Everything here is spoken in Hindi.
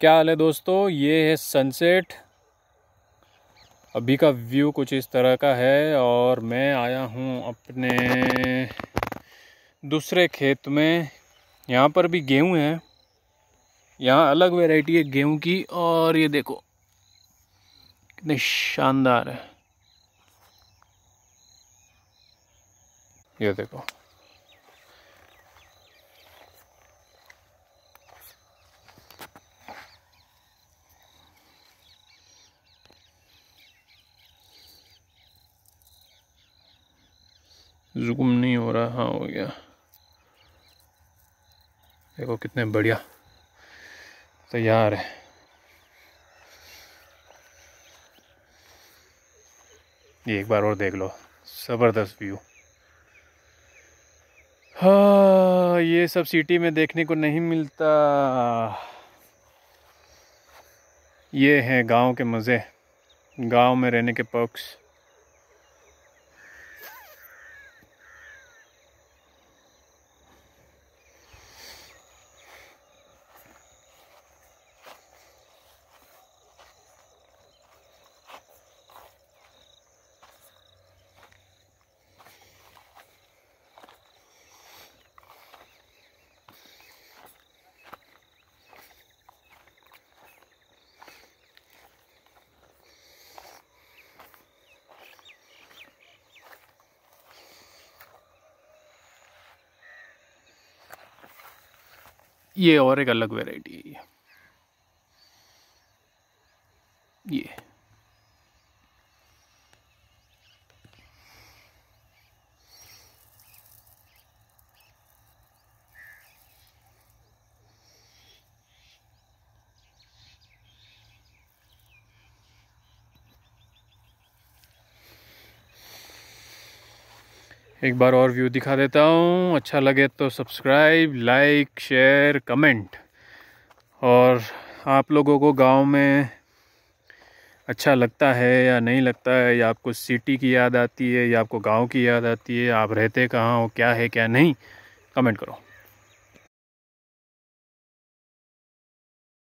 क्या हाल है दोस्तों ये है सनसेट अभी का व्यू कुछ इस तरह का है और मैं आया हूँ अपने दूसरे खेत में यहाँ पर भी गेहूँ है यहाँ अलग वैरायटी है गेहूँ की और ये देखो कितने शानदार है ये देखो जुकुम नहीं हो रहा हाँ हो गया देखो कितने बढ़िया तैयार है ये एक बार और देख लो ज़बरदस्त व्यू हाँ ये सब सिटी में देखने को नहीं मिलता ये हैं गांव के मज़े गांव में रहने के पक्ष ये और एक अलग वेराइटी है ये ये एक बार और व्यू दिखा देता हूँ अच्छा लगे तो सब्सक्राइब लाइक शेयर कमेंट और आप लोगों को गांव में अच्छा लगता है या नहीं लगता है या आपको सिटी की याद आती है या आपको गांव की याद आती है आप रहते कहाँ हो क्या है क्या नहीं कमेंट करो